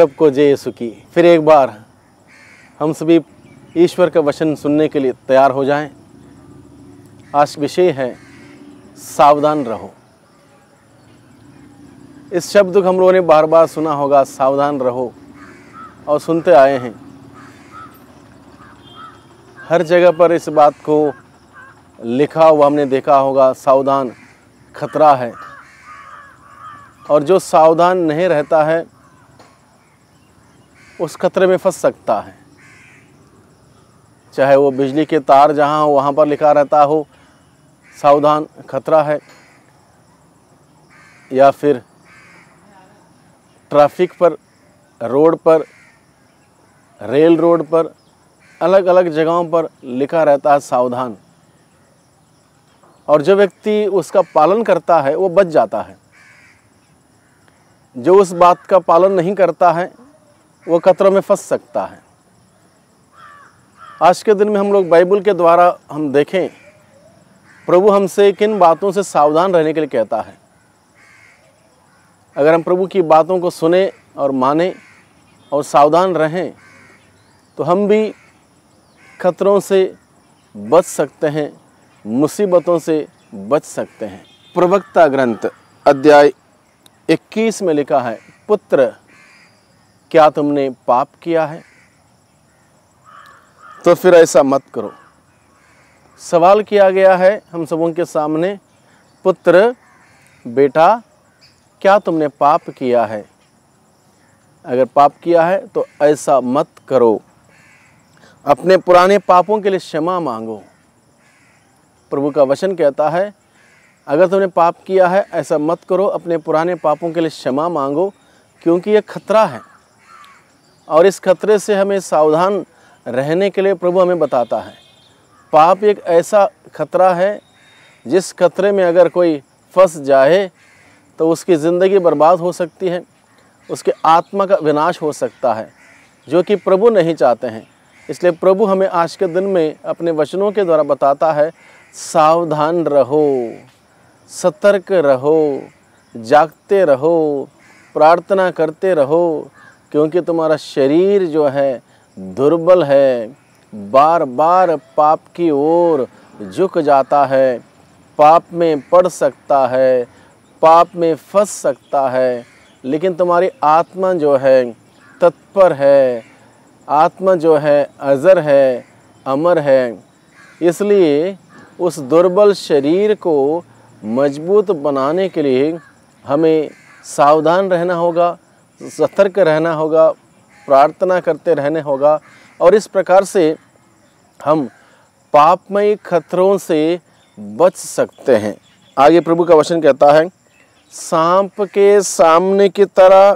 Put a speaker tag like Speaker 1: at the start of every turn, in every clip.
Speaker 1: सबको जय यीशु की फिर एक बार हम सभी ईश्वर का वचन सुनने के लिए तैयार हो जाएं। आज विषय है सावधान रहो इस शब्द को हम लोगों ने बार बार सुना होगा सावधान रहो और सुनते आए हैं हर जगह पर इस बात को लिखा हुआ हमने देखा होगा सावधान खतरा है और जो सावधान नहीं रहता है उस खतरे में फंस सकता है चाहे वो बिजली के तार जहाँ हो वहाँ पर लिखा रहता हो सावधान खतरा है या फिर ट्रैफिक पर रोड पर रेल रोड पर अलग अलग जगहों पर लिखा रहता है सावधान और जो व्यक्ति उसका पालन करता है वो बच जाता है जो उस बात का पालन नहीं करता है वो खतरों में फंस सकता है आज के दिन में हम लोग बाइबल के द्वारा हम देखें प्रभु हमसे किन बातों से सावधान रहने के लिए कहता है अगर हम प्रभु की बातों को सुने और माने और सावधान रहें तो हम भी खतरों से बच सकते हैं मुसीबतों से बच सकते हैं प्रवक्ता ग्रंथ अध्याय 21 में लिखा है पुत्र क्या तुमने पाप किया है तो फिर ऐसा मत करो सवाल किया गया है हम सबों के सामने पुत्र बेटा क्या तुमने पाप किया है अगर पाप किया है तो ऐसा मत करो अपने पुराने पापों के लिए क्षमा मांगो प्रभु का वचन कहता है अगर तुमने पाप किया है ऐसा मत करो अपने पुराने पापों के लिए क्षमा मांगो क्योंकि यह खतरा है और इस खतरे से हमें सावधान रहने के लिए प्रभु हमें बताता है पाप एक ऐसा खतरा है जिस खतरे में अगर कोई फंस जाए तो उसकी ज़िंदगी बर्बाद हो सकती है उसके आत्मा का विनाश हो सकता है जो कि प्रभु नहीं चाहते हैं इसलिए प्रभु हमें आज के दिन में अपने वचनों के द्वारा बताता है सावधान रहो सतर्क रहो जागते रहो प्रार्थना करते रहो क्योंकि तुम्हारा शरीर जो है दुर्बल है बार बार पाप की ओर झुक जाता है पाप में पड़ सकता है पाप में फंस सकता है लेकिन तुम्हारी आत्मा जो है तत्पर है आत्मा जो है अजर है अमर है इसलिए उस दुर्बल शरीर को मजबूत बनाने के लिए हमें सावधान रहना होगा सतर्क रहना होगा प्रार्थना करते रहने होगा और इस प्रकार से हम पापमय खतरों से बच सकते हैं आगे प्रभु का वचन कहता है सांप के सामने की तरह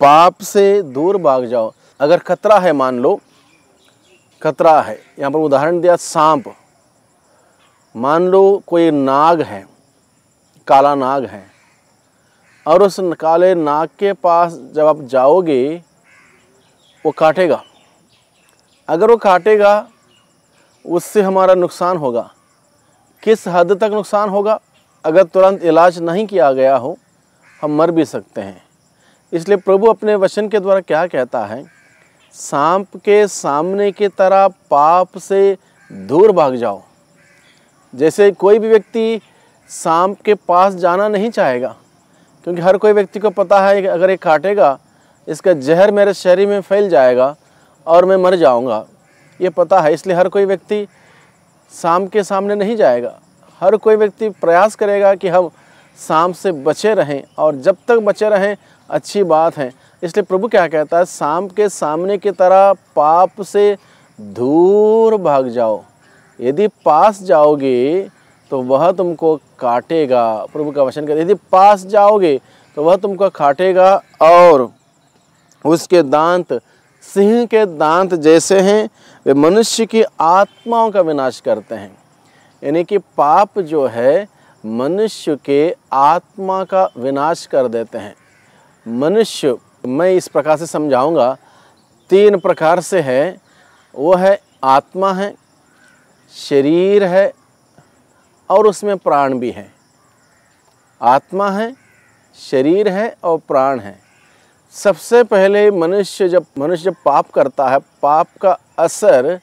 Speaker 1: पाप से दूर भाग जाओ अगर खतरा है मान लो खतरा है यहाँ पर उदाहरण दिया सांप मान लो कोई नाग है काला नाग है और उस काले नाग के पास जब आप जाओगे वो काटेगा अगर वो काटेगा उससे हमारा नुकसान होगा किस हद तक नुकसान होगा अगर तुरंत इलाज नहीं किया गया हो हम मर भी सकते हैं इसलिए प्रभु अपने वचन के द्वारा क्या कहता है सांप के सामने की तरह पाप से दूर भाग जाओ जैसे कोई भी व्यक्ति सांप के पास जाना नहीं चाहेगा क्योंकि हर कोई व्यक्ति को पता है कि अगर ये काटेगा इसका जहर मेरे शरीर में फैल जाएगा और मैं मर जाऊंगा ये पता है इसलिए हर कोई व्यक्ति शाम के सामने नहीं जाएगा हर कोई व्यक्ति प्रयास करेगा कि हम शाम से बचे रहें और जब तक बचे रहें अच्छी बात है इसलिए प्रभु क्या कहता है शाम के सामने की तरह पाप से दूर भाग जाओ यदि पास जाओगे तो वह तुमको काटेगा प्रभु का वचन कहते यदि पास जाओगे तो वह तुमको काटेगा और उसके दांत सिंह के दांत जैसे हैं वे मनुष्य की आत्माओं का विनाश करते हैं यानी कि पाप जो है मनुष्य के आत्मा का विनाश कर देते हैं मनुष्य मैं इस प्रकार से समझाऊंगा तीन प्रकार से है वो है आत्मा है शरीर है और उसमें प्राण भी है आत्मा है शरीर है और प्राण है सबसे पहले मनुष्य जब मनुष्य जब पाप करता है पाप का असर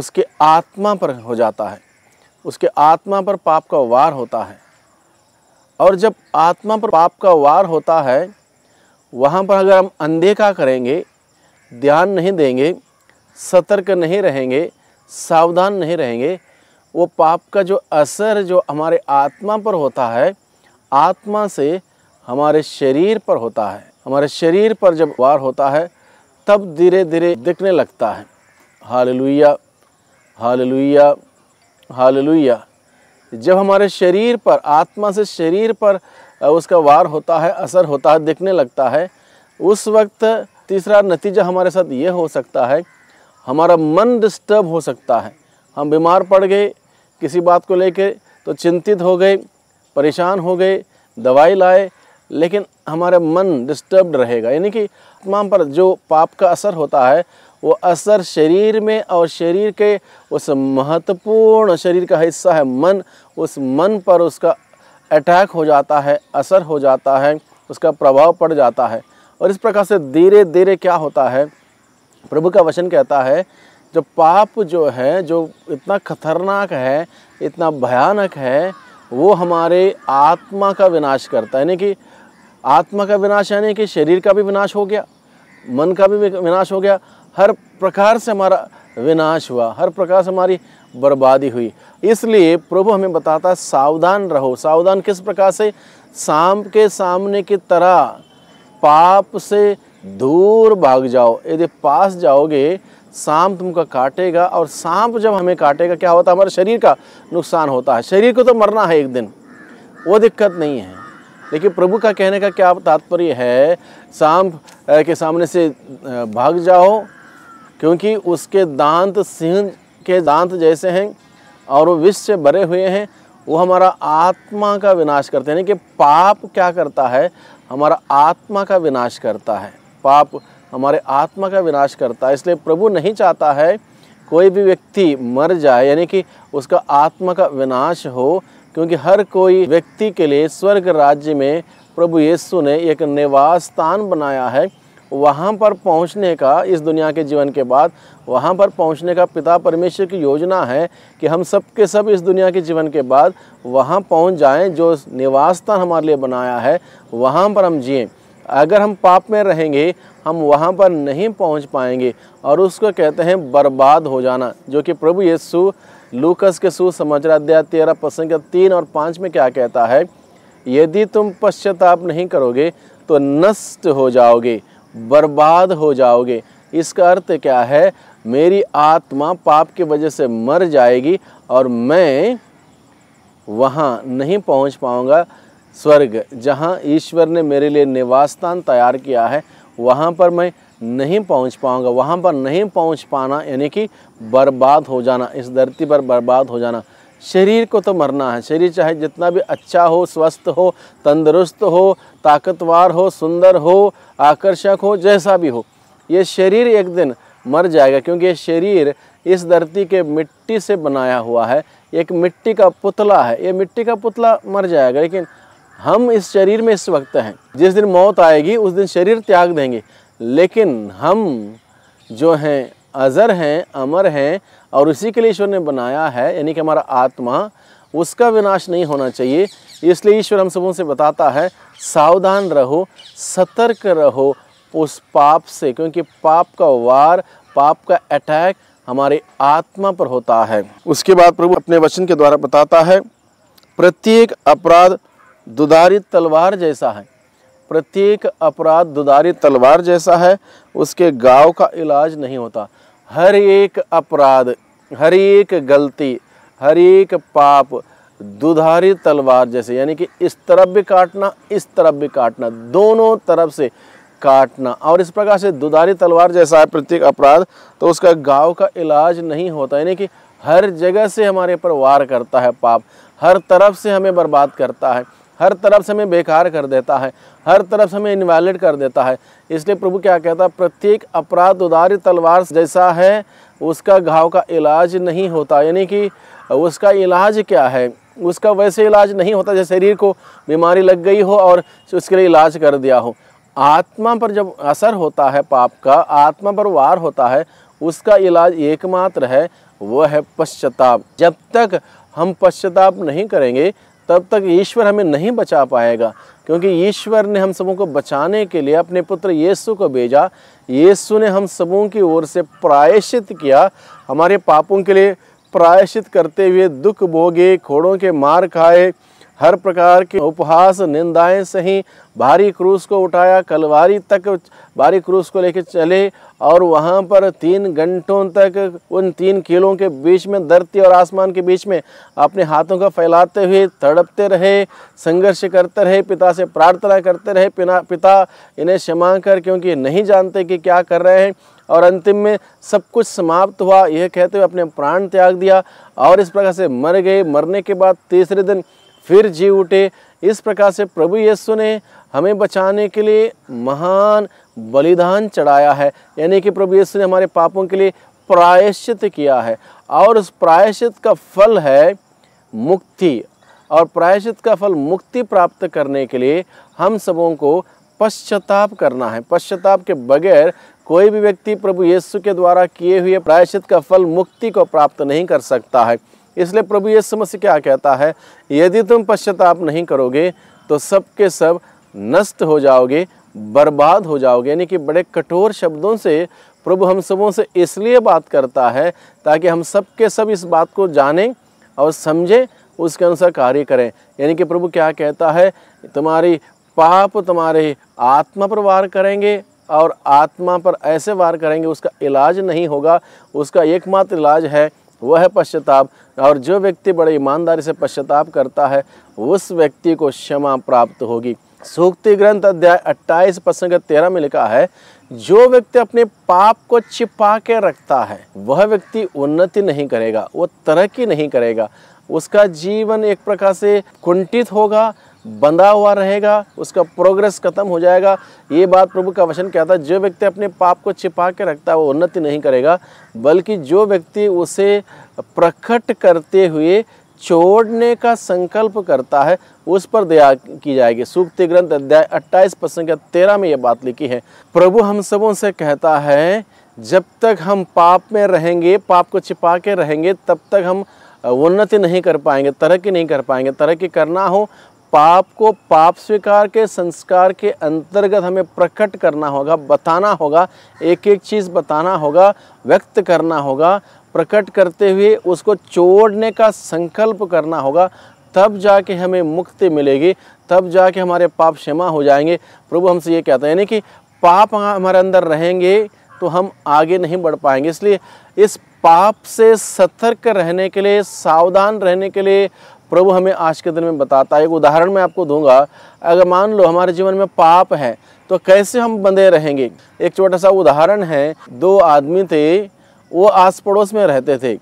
Speaker 1: उसके आत्मा पर हो जाता है उसके आत्मा पर पाप का वार होता है और जब आत्मा पर पाप का वार होता है वहाँ पर अगर हम अनदेखा करेंगे ध्यान नहीं देंगे सतर्क नहीं रहेंगे सावधान नहीं रहेंगे वो पाप का जो असर जो हमारे आत्मा पर होता है आत्मा से हमारे शरीर पर होता है हमारे शरीर पर जब वार होता है तब धीरे धीरे दिखने लगता है हालेलुया हालेलुया हालेलुया जब हमारे शरीर पर आत्मा से शरीर पर उसका वार होता है असर होता है दिखने लगता है उस वक्त तीसरा नतीजा हमारे साथ ये हो सकता है हमारा मन डिस्टर्ब हो सकता है हम बीमार पड़ गए किसी बात को लेकर तो चिंतित हो गए परेशान हो गए दवाई लाए लेकिन हमारे मन डिस्टर्ब्ड रहेगा यानी कि आत्मा पर जो पाप का असर होता है वो असर शरीर में और शरीर के उस महत्वपूर्ण शरीर का हिस्सा है मन उस मन पर उसका अटैक हो जाता है असर हो जाता है उसका प्रभाव पड़ जाता है और इस प्रकार से धीरे धीरे क्या होता है प्रभु का वचन कहता है जो पाप जो है जो इतना खतरनाक है इतना भयानक है वो हमारे आत्मा का विनाश करता है यानी कि आत्मा का विनाश यानी कि शरीर का भी विनाश हो गया मन का भी विनाश हो गया हर प्रकार से हमारा विनाश हुआ हर प्रकार से हमारी बर्बादी हुई इसलिए प्रभु हमें बताता है सावधान रहो सावधान किस प्रकार से सांप के सामने की तरह पाप से दूर भाग जाओ यदि पास जाओगे सांप तुमका काटेगा और सांप जब हमें काटेगा क्या होता है हमारे शरीर का नुकसान होता है शरीर को तो मरना है एक दिन वो दिक्कत नहीं है लेकिन प्रभु का कहने का क्या तात्पर्य है सांप के सामने से भाग जाओ क्योंकि उसके दांत सिंह के दांत जैसे हैं और वो विष से भरे हुए हैं वो हमारा आत्मा का विनाश करते हैं यानी कि पाप क्या करता है हमारा आत्मा का विनाश करता है पाप हमारे आत्मा का विनाश करता है इसलिए प्रभु नहीं चाहता है कोई भी व्यक्ति मर जाए यानी कि उसका आत्मा का विनाश हो क्योंकि हर कोई व्यक्ति के लिए स्वर्ग राज्य में प्रभु यीशु ने एक निवास स्थान बनाया है वहाँ पर पहुँचने का इस दुनिया के जीवन के बाद वहाँ पर पहुँचने का पिता परमेश्वर की योजना है कि हम सब के सब इस दुनिया के जीवन के बाद वहाँ पहुँच जाएँ जो निवास स्थान हमारे लिए बनाया है वहाँ पर हम जिएँ अगर हम पाप में रहेंगे हम वहाँ पर नहीं पहुँच पाएंगे और उसको कहते हैं बर्बाद हो जाना जो कि प्रभु यीशु लूकस के सुसमाचार अध्याय तेरह प्रसंग तीन और पाँच में क्या कहता है यदि तुम पश्चाताप नहीं करोगे तो नष्ट हो जाओगे बर्बाद हो जाओगे इसका अर्थ क्या है मेरी आत्मा पाप की वजह से मर जाएगी और मैं वहाँ नहीं पहुँच पाऊँगा स्वर्ग जहाँ ईश्वर ने मेरे लिए निवास स्थान तैयार किया है वहाँ पर मैं नहीं पहुँच पाऊँगा वहाँ पर नहीं पहुँच पाना यानी कि बर्बाद हो जाना इस धरती पर बर्बाद हो जाना शरीर को तो मरना है शरीर चाहे जितना भी अच्छा हो स्वस्थ हो तंदुरुस्त हो ताकतवर हो सुंदर हो आकर्षक हो जैसा भी हो ये शरीर एक दिन मर जाएगा क्योंकि ये शरीर इस धरती के मिट्टी से बनाया हुआ है एक मिट्टी का पुतला है ये मिट्टी का पुतला मर जाएगा लेकिन हम इस शरीर में इस वक्त हैं जिस दिन मौत आएगी उस दिन शरीर त्याग देंगे लेकिन हम जो हैं अजर हैं अमर हैं और उसी के लिए ईश्वर ने बनाया है यानी कि हमारा आत्मा उसका विनाश नहीं होना चाहिए इसलिए ईश्वर हम सबों से बताता है सावधान रहो सतर्क रहो उस पाप से क्योंकि पाप का वार पाप का अटैक हमारे आत्मा पर होता है उसके बाद प्रभु अपने वचन के द्वारा बताता है प्रत्येक अपराध दुदारी तलवार जैसा है प्रत्येक अपराध दुदारी तलवार जैसा है उसके गाँव का इलाज नहीं होता हर एक अपराध हर एक गलती हर एक पाप दुधारी तलवार जैसे यानी कि इस तरफ भी काटना इस तरफ भी काटना दोनों तरफ से काटना और इस प्रकार से दुधारी तलवार जैसा है प्रत्येक अपराध तो उसका गाँव का इलाज नहीं होता यानी कि हर जगह से हमारे पर वार करता है पाप हर तरफ से हमें बर्बाद करता है हर तरफ से हमें बेकार कर देता है हर तरफ से हमें इनवैलिड कर देता है इसलिए प्रभु क्या कहता है प्रत्येक अपराध उदारी तलवार जैसा है उसका घाव का इलाज नहीं होता यानी कि उसका इलाज क्या है उसका वैसे इलाज नहीं होता जैसे शरीर को बीमारी लग गई हो और उसके लिए इलाज कर दिया हो आत्मा पर जब असर होता है पाप का आत्मा पर वार होता है उसका इलाज एकमात्र है वह है पश्चाताप जब तक हम पश्चाताप नहीं करेंगे तब तक ईश्वर हमें नहीं बचा पाएगा क्योंकि ईश्वर ने हम सबों को बचाने के लिए अपने पुत्र यीशु को भेजा यीशु ने हम सबों की ओर से प्रायश्चित किया हमारे पापों के लिए प्रायश्चित करते हुए दुख भोगे खोड़ों के मार खाए हर प्रकार के उपहास निंदाएं सही भारी क्रूस को उठाया कलवारी तक भारी क्रूस को लेकर चले और वहाँ पर तीन घंटों तक उन तीन किलों के बीच में धरती और आसमान के बीच में अपने हाथों का फैलाते हुए तड़पते रहे संघर्ष करते रहे पिता से प्रार्थना करते रहे पिना पिता इन्हें क्षमा कर क्योंकि नहीं जानते कि क्या कर रहे हैं और अंतिम में सब कुछ समाप्त हुआ यह कहते हुए अपने प्राण त्याग दिया और इस प्रकार से मर गए मरने के बाद तीसरे दिन फिर जी उठे इस प्रकार से प्रभु यीशु ने हमें बचाने के लिए महान बलिदान चढ़ाया है यानी कि प्रभु यीशु ने हमारे पापों के लिए प्रायश्चित किया है और उस प्रायश्चित का फल है मुक्ति और प्रायश्चित का फल मुक्ति प्राप्त करने के लिए हम सबों को पश्चाताप करना है पश्चाताप के बगैर कोई भी व्यक्ति प्रभु यीशु के द्वारा किए हुए प्रायश्चित का फल मुक्ति को प्राप्त नहीं कर सकता है इसलिए प्रभु ये समझ क्या कहता है यदि तुम पश्चाताप नहीं करोगे तो सब के सब नष्ट हो जाओगे बर्बाद हो जाओगे यानी कि बड़े कठोर शब्दों से प्रभु हम सबों से इसलिए बात करता है ताकि हम सब के सब इस बात को जानें और समझें उसके अनुसार कार्य करें यानी कि प्रभु क्या कहता है तुम्हारी पाप तुम्हारे आत्मा पर वार करेंगे और आत्मा पर ऐसे वार करेंगे उसका इलाज नहीं होगा उसका एकमात्र इलाज है वह है पश्चाताप और जो व्यक्ति बड़े ईमानदारी से पश्चाताप करता है उस व्यक्ति को क्षमा प्राप्त होगी सूक्ति ग्रंथ अध्याय अट्ठाईस प्रसंग तेरह में लिखा है जो व्यक्ति अपने पाप को छिपा के रखता है वह व्यक्ति उन्नति नहीं करेगा वह तरक्की नहीं करेगा उसका जीवन एक प्रकार से कुंठित होगा बंधा हुआ रहेगा उसका प्रोग्रेस खत्म हो जाएगा ये बात प्रभु का वचन कहता है जो व्यक्ति अपने पाप को छिपा के रखता है वो उन्नति नहीं करेगा बल्कि जो व्यक्ति उसे प्रकट करते हुए छोड़ने का संकल्प करता है उस पर दया की जाएगी सूक्ति ग्रंथ अध्याय अट्ठाईस प्रसंग तेरह में यह बात लिखी है प्रभु हम सबों से कहता है जब तक हम पाप में रहेंगे पाप को छिपा के रहेंगे तब तक हम उन्नति नहीं कर पाएंगे तरक्की नहीं कर पाएंगे तरक्की करना हो पाप को पाप स्वीकार के संस्कार के अंतर्गत हमें प्रकट करना होगा बताना होगा एक एक चीज़ बताना होगा व्यक्त करना होगा प्रकट करते हुए उसको छोड़ने का संकल्प करना होगा तब जाके हमें मुक्ति मिलेगी तब जाके हमारे पाप क्षमा हो जाएंगे प्रभु हमसे ये कहते हैं यानी कि पाप हमारे अंदर रहेंगे तो हम आगे नहीं बढ़ पाएंगे इसलिए इस पाप से सतर्क रहने के लिए सावधान रहने के लिए प्रभु हमें आज के दिन में बताता है एक उदाहरण मैं आपको दूंगा अगर मान लो हमारे जीवन में पाप है तो कैसे हम बंधे रहेंगे एक छोटा सा उदाहरण है दो आदमी थे वो आस पड़ोस में रहते थे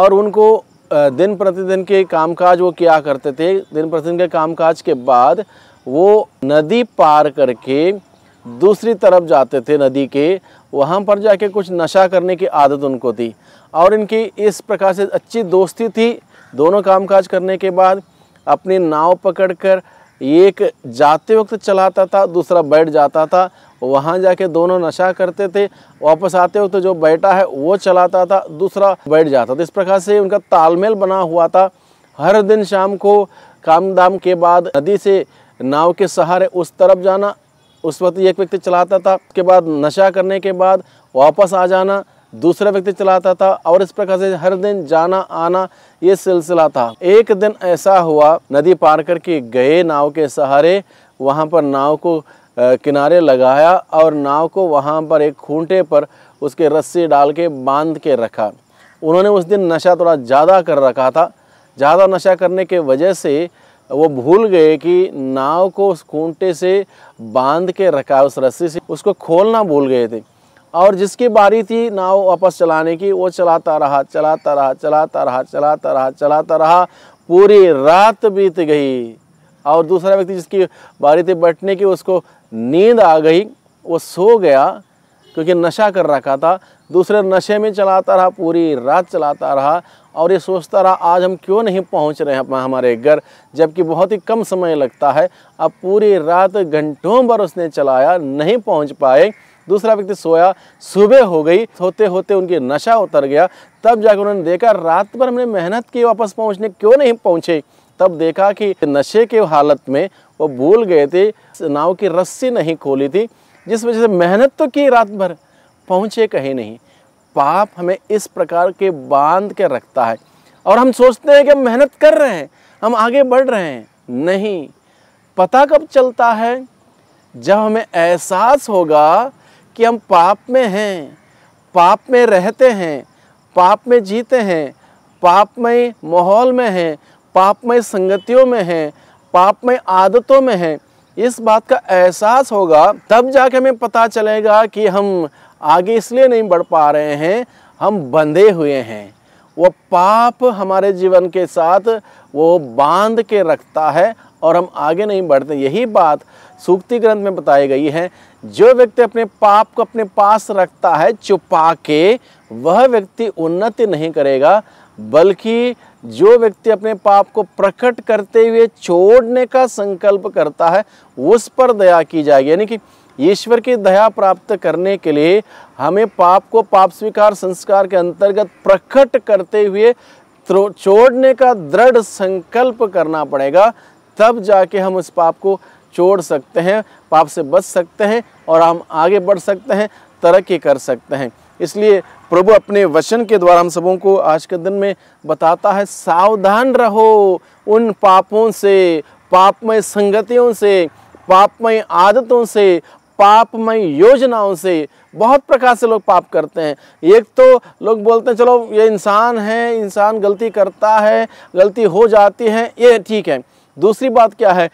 Speaker 1: और उनको दिन प्रतिदिन के कामकाज वो क्या करते थे दिन प्रतिदिन के कामकाज के बाद वो नदी पार करके दूसरी तरफ जाते थे नदी के वहाँ पर जाके कुछ नशा करने की आदत उनको थी और इनकी इस प्रकार से अच्छी दोस्ती थी दोनों कामकाज करने के बाद अपनी नाव पकड़कर एक जाते वक्त चलाता था दूसरा बैठ जाता था वहाँ जाके दोनों नशा करते थे वापस आते वक्त जो बैठा है वो चलाता था दूसरा बैठ जाता था इस प्रकार से उनका तालमेल बना हुआ था हर दिन शाम को काम दाम के बाद नदी से नाव के सहारे उस तरफ जाना उस वक्त एक व्यक्ति चलाता था उसके बाद नशा करने के बाद वापस आ जाना दूसरा व्यक्ति चलाता था और इस प्रकार से हर दिन जाना आना ये सिलसिला था एक दिन ऐसा हुआ नदी पार करके गए नाव के सहारे वहाँ पर नाव को किनारे लगाया और नाव को वहाँ पर एक खूंटे पर उसके रस्सी डाल के बांध के रखा उन्होंने उस दिन नशा थोड़ा ज़्यादा कर रखा था ज़्यादा नशा करने के वजह से वो भूल गए कि नाव को उस खूंटे से बांध के रखा उस रस्सी से उसको खोलना भूल गए थे और जिसकी बारी थी नाव वापस चलाने की वो चलाता रहा चलाता रहा चलाता रहा चलाता रहा चलाता रहा पूरी रात बीत गई और दूसरा व्यक्ति जिसकी बारी थी बैठने की उसको नींद आ गई वो सो गया क्योंकि नशा कर रखा था दूसरे नशे में चलाता रहा पूरी रात चलाता रहा और ये सोचता रहा आज हम क्यों नहीं पहुंच रहे हैं हमारे घर जबकि बहुत ही कम समय लगता है अब पूरी रात घंटों भर उसने चलाया नहीं पहुंच पाए दूसरा व्यक्ति सोया सुबह हो गई होते होते उनकी नशा उतर गया तब जाकर उन्होंने देखा रात भर हमने मेहनत की वापस पहुँचने क्यों नहीं पहुँचे तब देखा कि नशे के हालत में वो भूल गए थे नाव की रस्सी नहीं खोली थी जिस वजह से मेहनत तो की रात भर पहुँचे कहीं नहीं पाप हमें इस प्रकार के बांध के रखता है और हम सोचते हैं कि हम मेहनत कर रहे हैं हम आगे बढ़ रहे हैं नहीं पता कब चलता है जब हमें एहसास होगा कि हम पाप में हैं पाप में रहते हैं पाप में जीते हैं पापमय माहौल में हैं पापमय संगतियों में हैं पापमय आदतों में हैं इस बात का एहसास होगा तब जाके हमें पता चलेगा कि हम आगे इसलिए नहीं बढ़ पा रहे हैं हम बंधे हुए हैं वो पाप हमारे जीवन के साथ वो बांध के रखता है और हम आगे नहीं बढ़ते यही बात सूक्ति ग्रंथ में बताई गई है जो व्यक्ति अपने पाप को अपने पास रखता है छुपा के वह व्यक्ति उन्नति नहीं करेगा बल्कि जो व्यक्ति अपने पाप को प्रकट करते हुए छोड़ने का संकल्प करता है उस पर दया की जाएगी यानी कि ईश्वर की दया प्राप्त करने के लिए हमें पाप को पाप स्वीकार संस्कार के अंतर्गत प्रकट करते हुए छोड़ने का दृढ़ संकल्प करना पड़ेगा तब जाके हम उस पाप को छोड़ सकते हैं पाप से बच सकते हैं और हम आगे बढ़ सकते हैं तरक्की कर सकते हैं इसलिए प्रभु अपने वचन के द्वारा हम सबों को आज के दिन में बताता है सावधान रहो उन पापों से पापमय संगतियों से पापमय आदतों से पापमय योजनाओं से बहुत प्रकार से लोग पाप करते हैं एक तो लोग बोलते हैं चलो ये इंसान है इंसान गलती करता है गलती हो जाती है ये ठीक है दूसरी बात क्या है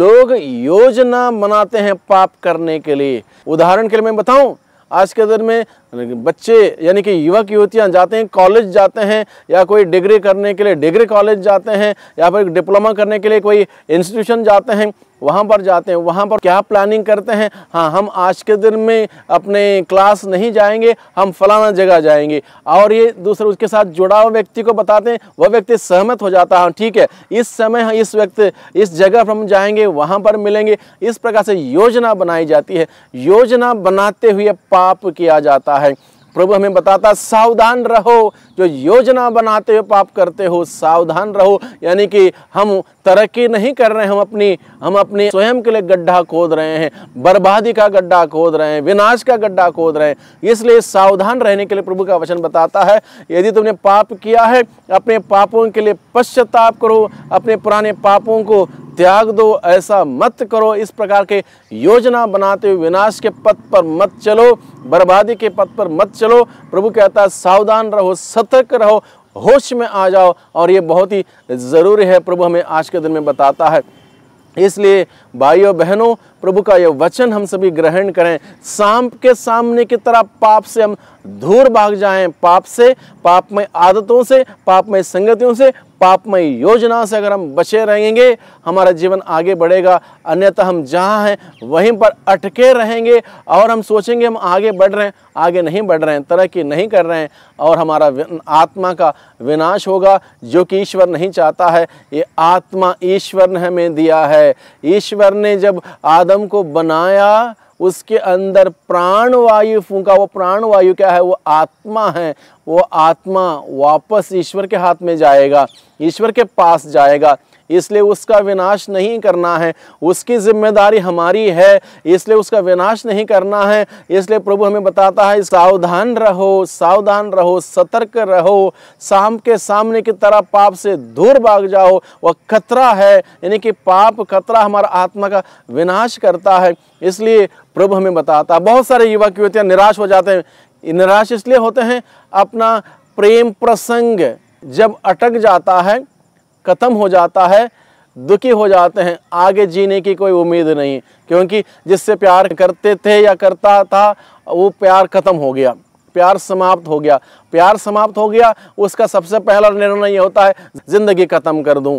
Speaker 1: लोग योजना बनाते हैं पाप करने के लिए उदाहरण के लिए मैं बताऊं आज के दिन में बच्चे यानी कि युवक युवतियाँ जाते हैं कॉलेज जाते हैं या कोई डिग्री करने के लिए डिग्री कॉलेज जाते हैं या फिर डिप्लोमा करने के लिए कोई इंस्टीट्यूशन जाते हैं वहाँ पर जाते हैं वहाँ पर क्या प्लानिंग करते हैं हाँ हम आज के दिन में अपने क्लास नहीं जाएंगे हम फलाना जगह जाएंगे और ये दूसरे उसके साथ जुड़ा हुआ व्यक्ति को बताते हैं वह व्यक्ति सहमत हो जाता है हाँ, ठीक है इस समय इस व्यक्ति इस जगह पर हम जाएंगे वहाँ पर मिलेंगे इस प्रकार से योजना बनाई जाती है योजना बनाते हुए पाप किया जाता है जाता है प्रभु हमें बताता सावधान रहो जो योजना बनाते हो पाप करते हो सावधान रहो यानी कि हम तरक्की नहीं कर रहे हम अपनी हम अपने स्वयं के लिए गड्ढा खोद रहे हैं बर्बादी का गड्ढा खोद रहे हैं विनाश का गड्ढा खोद रहे हैं इसलिए सावधान रहने के लिए प्रभु का वचन बताता है यदि तुमने पाप किया है अपने पापों के लिए पश्चाताप करो अपने पुराने पापों को त्याग दो ऐसा मत करो इस प्रकार के योजना बनाते हुए विनाश के पथ पर मत चलो बर्बादी के पथ पर मत चलो प्रभु कहता है सावधान रहो सतर्क रहो होश में आ जाओ और ये बहुत ही ज़रूरी है प्रभु हमें आज के दिन में बताता है इसलिए भाइयों बहनों प्रभु का यह वचन हम सभी ग्रहण करें सांप के सामने की तरह पाप से हम दूर भाग जाएं पाप से पाप में आदतों से पाप में संगतियों से पापमय योजना से अगर हम बचे रहेंगे हमारा जीवन आगे बढ़ेगा अन्यथा हम जहाँ हैं वहीं पर अटके रहेंगे और हम सोचेंगे हम आगे बढ़ रहे हैं आगे नहीं बढ़ रहे हैं तरक्की नहीं कर रहे हैं और हमारा आत्मा का विनाश होगा जो कि ईश्वर नहीं चाहता है ये आत्मा ईश्वर ने हमें दिया है ईश्वर ने जब आदम को बनाया उसके अंदर प्राण वायु फूका वो प्राण वायु क्या है वो आत्मा है वो आत्मा वापस ईश्वर के हाथ में जाएगा ईश्वर के पास जाएगा इसलिए उसका विनाश नहीं करना है उसकी जिम्मेदारी हमारी है इसलिए उसका विनाश नहीं करना है इसलिए प्रभु हमें बताता है सावधान रहो सावधान रहो सतर्क रहो शाम के सामने की तरह पाप से दूर भाग जाओ वह खतरा है यानी कि पाप खतरा हमारा आत्मा का विनाश करता है इसलिए प्रभु हमें बताता है बहुत सारे युवक युवतियाँ निराश हो जाते हैं निराश इसलिए होते हैं अपना प्रेम प्रसंग जब अटक जाता है ख़त्म हो जाता है दुखी हो जाते हैं आगे जीने की कोई उम्मीद नहीं क्योंकि जिससे प्यार करते थे या करता था वो प्यार ख़त्म हो गया प्यार समाप्त हो गया प्यार समाप्त हो गया उसका सबसे पहला निर्णय ये होता है ज़िंदगी ख़त्म कर दूँ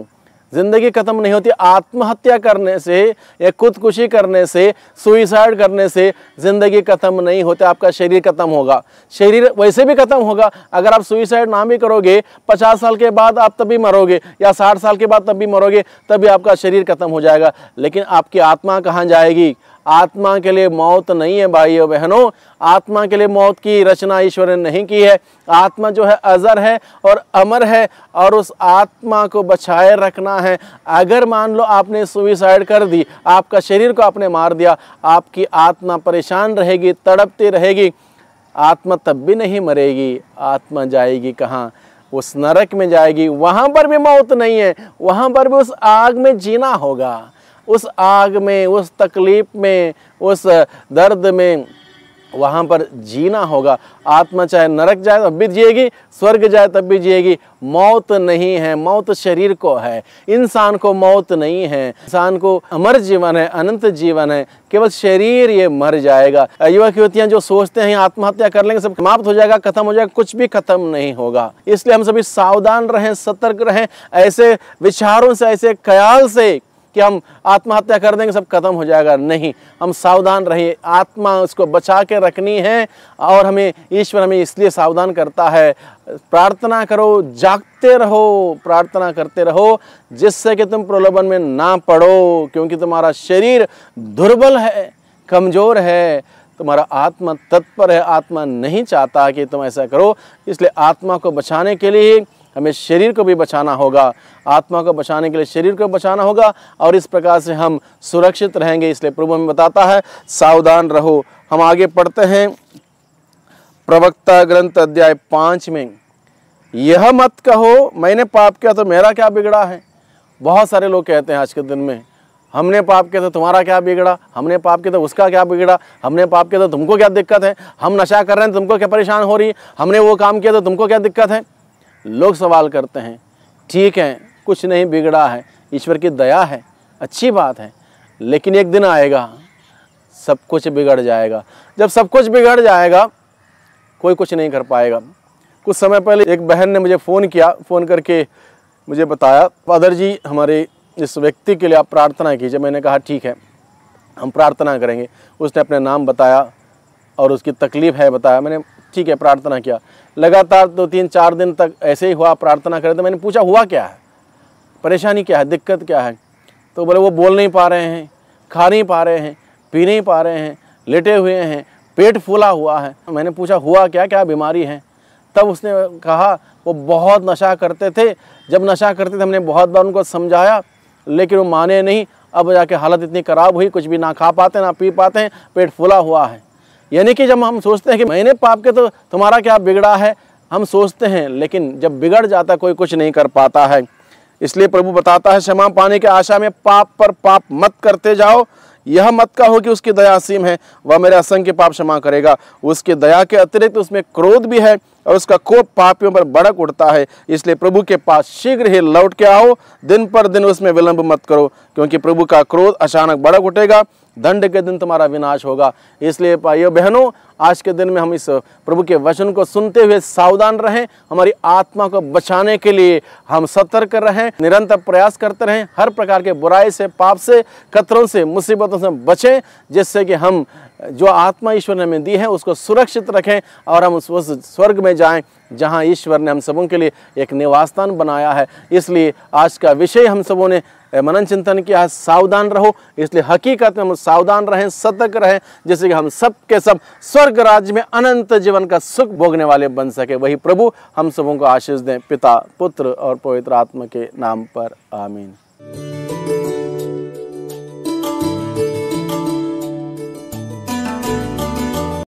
Speaker 1: ज़िंदगी ख़त्म नहीं होती आत्महत्या करने से या खुदकुशी करने से सुइसाइड करने से ज़िंदगी ख़त्म नहीं होती आपका शरीर ख़त्म होगा शरीर वैसे भी ख़त्म होगा अगर आप सुइसाइड ना भी करोगे पचास साल के बाद आप तभी मरोगे या साठ साल के बाद तभी मरोगे तभी आपका शरीर ख़त्म हो जाएगा लेकिन आपकी आत्मा कहाँ जाएगी आत्मा के लिए मौत नहीं है भाइयों बहनों आत्मा के लिए मौत की रचना ईश्वर ने नहीं की है आत्मा जो है अजर है और अमर है और उस आत्मा को बचाए रखना है अगर मान लो आपने सुइसाइड कर दी आपका शरीर को आपने मार दिया आपकी आत्मा परेशान रहेगी तड़पती रहेगी आत्मा तब भी नहीं मरेगी आत्मा जाएगी कहाँ उस नरक में जाएगी वहाँ पर भी मौत नहीं है वहाँ पर भी उस आग में जीना होगा उस आग में उस तकलीफ़ में उस दर्द में वहाँ पर जीना होगा आत्मा चाहे नरक जाए तब भी जिएगी स्वर्ग जाए तब भी जिएगी मौत नहीं है मौत शरीर को है इंसान को मौत नहीं है इंसान को अमर जीवन है अनंत जीवन है केवल शरीर ये मर जाएगा युवक युवतियाँ जो सोचते हैं आत्महत्या कर लेंगे सब समाप्त हो जाएगा खत्म हो जाएगा कुछ भी खत्म नहीं होगा इसलिए हम सभी सावधान रहें सतर्क रहें ऐसे विचारों से ऐसे ख्याल से कि हम आत्महत्या कर देंगे सब खत्म हो जाएगा नहीं हम सावधान रहें आत्मा उसको बचा के रखनी है और हमें ईश्वर हमें इसलिए सावधान करता है प्रार्थना करो जागते रहो प्रार्थना करते रहो जिससे कि तुम प्रलोभन में ना पड़ो क्योंकि तुम्हारा शरीर दुर्बल है कमज़ोर है तुम्हारा आत्मा तत्पर है आत्मा नहीं चाहता कि तुम ऐसा करो इसलिए आत्मा को बचाने के लिए हमें शरीर को भी बचाना होगा आत्मा को बचाने के लिए शरीर को बचाना होगा और इस प्रकार से हम सुरक्षित रहेंगे इसलिए प्रभु हमें बताता है सावधान रहो हम आगे पढ़ते हैं प्रवक्ता ग्रंथ अध्याय पाँच में यह मत कहो मैंने पाप किया तो मेरा क्या बिगड़ा है बहुत सारे लोग कहते हैं आज के दिन में हमने पाप किया तो तुम्हारा क्या बिगड़ा हमने पाप किया तो उसका क्या बिगड़ा हमने पाप किया तो तुमको क्या दिक्कत है हम नशा कर रहे हैं तो तुमको क्या परेशान हो रही है हमने वो काम किया तो तुमको क्या दिक्कत है लोग सवाल करते हैं ठीक है कुछ नहीं बिगड़ा है ईश्वर की दया है अच्छी बात है लेकिन एक दिन आएगा सब कुछ बिगड़ जाएगा जब सब कुछ बिगड़ जाएगा कोई कुछ नहीं कर पाएगा कुछ समय पहले एक बहन ने मुझे फ़ोन किया फ़ोन करके मुझे बताया फादर जी हमारे इस व्यक्ति के लिए आप प्रार्थना कीजिए मैंने कहा ठीक है हम प्रार्थना करेंगे उसने अपने नाम बताया और उसकी तकलीफ़ है बताया मैंने ठीक है प्रार्थना किया लगातार दो तीन चार दिन तक ऐसे ही हुआ प्रार्थना करे तो मैंने पूछा हुआ क्या है परेशानी क्या है दिक्कत क्या है तो बोले वो बोल नहीं पा रहे हैं खा नहीं पा रहे हैं पी नहीं पा रहे हैं लेटे हुए हैं पेट फूला हुआ है मैंने पूछा हुआ क्या क्या बीमारी है तब उसने कहा वो बहुत नशा करते थे जब नशा करते थे हमने बहुत बार उनको समझाया लेकिन वो माने नहीं अब जाके हालत इतनी ख़राब हुई कुछ भी ना खा पाते ना पी पाते हैं पेट फूला हुआ है यानी कि जब हम सोचते हैं कि मैंने पाप के तो तुम्हारा क्या बिगड़ा है हम सोचते हैं लेकिन जब बिगड़ जाता कोई कुछ नहीं कर पाता है इसलिए प्रभु बताता है क्षमा पाने के आशा में पाप पर पाप मत करते जाओ यह मत का हो कि उसकी दया सीम है वह मेरे असंख्य पाप क्षमा करेगा उसकी दया के अतिरिक्त उसमें क्रोध भी है और उसका कोप पापियों पर बड़क उठता है इसलिए प्रभु के पास शीघ्र ही लौट के आओ दिन पर दिन उसमें विलंब मत करो क्योंकि प्रभु का क्रोध अचानक बड़क उठेगा दंड के दिन तुम्हारा विनाश होगा इसलिए भाइयों बहनों आज के दिन में हम इस प्रभु के वचन को सुनते हुए सावधान रहें हमारी आत्मा को बचाने के लिए हम सतर्क रहें निरंतर प्रयास करते रहें हर प्रकार के बुराई से पाप से कतरों से मुसीबतों से बचें जिससे कि हम जो आत्मा ईश्वर ने हमें दी है उसको सुरक्षित रखें और हम उस स्वर्ग में जाएं जहां ईश्वर ने हम सबों के लिए एक निवास स्थान बनाया है इसलिए आज का विषय हम सबों ने मनन चिंतन किया है सावधान रहो इसलिए हकीकत में हम सावधान रहें सतर्क रहें जैसे कि हम सब के सब स्वर्ग राज्य में अनंत जीवन का सुख भोगने वाले बन सके वही प्रभु हम सबों को आशीष दें पिता पुत्र और पवित्र आत्मा के नाम पर आमीन